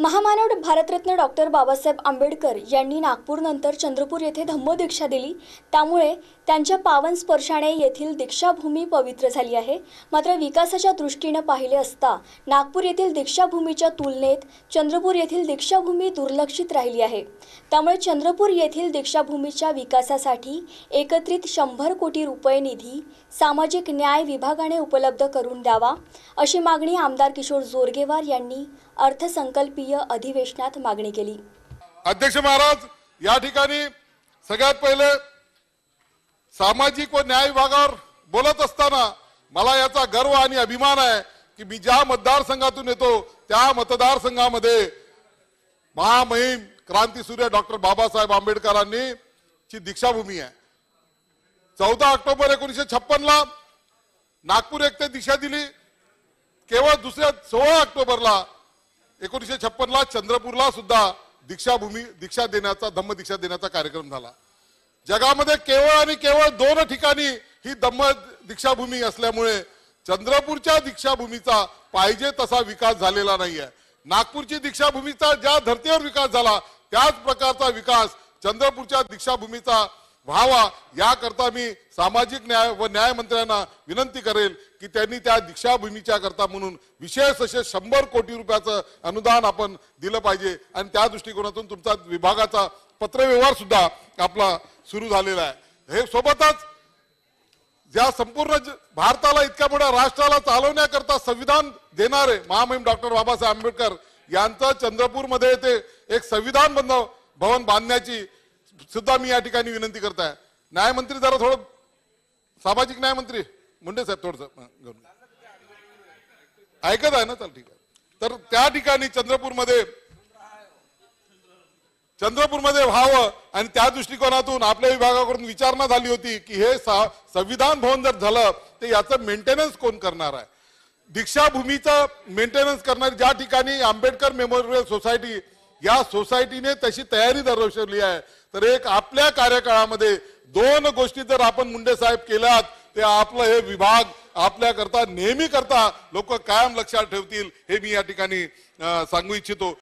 महामानव भारतरत्न डॉक्टर बाबासाहेब आंबेडकर यांनी नागपूरनंतर चंद्रपूर येथे धम्मदीक्षा दिली त्यामुळे त्यांच्या पावन स्पर्शाने येथील दीक्षाभूमी पवित्र झाली आहे मात्र विकासाच्या दृष्टीनं पाहिले असता नागपूर येथील दीक्षाभूमीच्या तुलनेत चंद्रपूर येथील दीक्षाभूमी दुर्लक्षित राहिली आहे त्यामुळे चंद्रपूर येथील दीक्षाभूमीच्या विकासासाठी एकत्रित शंभर कोटी रुपये निधी सामाजिक न्याय विभागाने उपलब्ध करून द्यावा अशी मागणी आमदार किशोर जोरगेवार यांनी अर्थसंकल्पी संकल्पीय अधिवेशनात मागणी केली अध्यक्ष महाराज या ठिकाणी सगळ्यात पहिले सामाजिक व न्याय विभागावर बोलत असताना मला याचा गर्व आणि अभिमान आहे की मी ज्या मतदारसंघातून येतो त्या मतदारसंघामध्ये महामहिम सूर्य डॉक्टर बाबासाहेब आंबेडकरांनी ची दीक्षाभूमी आहे चौदा ऑक्टोबर एकोणीसशे छप्पन ला नागपूर एकते दिशा दिली केवळ दुसऱ्या सोळा ऑक्टोबरला एकोणीसशे छप्पनला चंद्रपूरला सुद्धा दीक्षाभूमी दीक्षा देण्याचा धम्म दीक्षा देण्याचा कार्यक्रम झाला जगामध्ये केवळ आणि केवळ दोन ठिकाणी ही धम्म दीक्षाभूमी असल्यामुळे चंद्रपूरच्या दीक्षाभूमीचा पाहिजे तसा विकास झालेला नाहीये नागपूरची दीक्षाभूमीचा ज्या धर्तीवर विकास झाला त्याच प्रकारचा विकास चंद्रपूरच्या दीक्षाभूमीचा व्हावा याकरता मी सामाजिक न्याय व न्यायमंत्र्यांना विनंती करेल की त्यांनी त्या दीक्षाभूमीच्या करता म्हणून विशेष असे शंभर कोटी रुपयाचं अनुदान आपण दिलं पाहिजे आणि त्या दृष्टिकोनातून तुमचा विभागाचा पत्रव्यवहार सुद्धा आपला सुरू झालेला आहे हे सोबतच ज्या संपूर्ण भारताला इतक्या मोठ्या राष्ट्राला चालवण्याकरता संविधान देणारे महामहिम डॉक्टर बाबासाहेब आंबेडकर यांचं चंद्रपूरमध्ये ते एक संविधान बंद भवन बांधण्याची सुद्धा मी या ठिकाणी विनंती करताय न्यायमंत्री जरा थोडं सामाजिक न्यायमंत्री मुंडे साहेब थोडस ऐकत आहे ना चल ठीक आहे तर त्या ठिकाणी चंद्रपूरमध्ये मध्ये व्हावं आणि त्या दृष्टिकोनातून आपल्या विभागाकडून विचारणा झाली होती की हे संविधान भवन जर झालं तर याचं मेंटेनन्स कोण करणार आहे दीक्षाभूमीचं मेंटेनन्स करणार ज्या ठिकाणी आंबेडकर मेमोरियल सोसायटी या सोसायटीने तशी तयारी दर्शवली आहे तर एक आपल्या कार्यकाळामध्ये दोन गोष्टी जर आपण मुंडे साहेब केल्यात ते आपलं हे विभाग करता, नेहमी करता लोक कायम लक्षात ठेवतील हे मी या ठिकाणी सांगू इच्छितो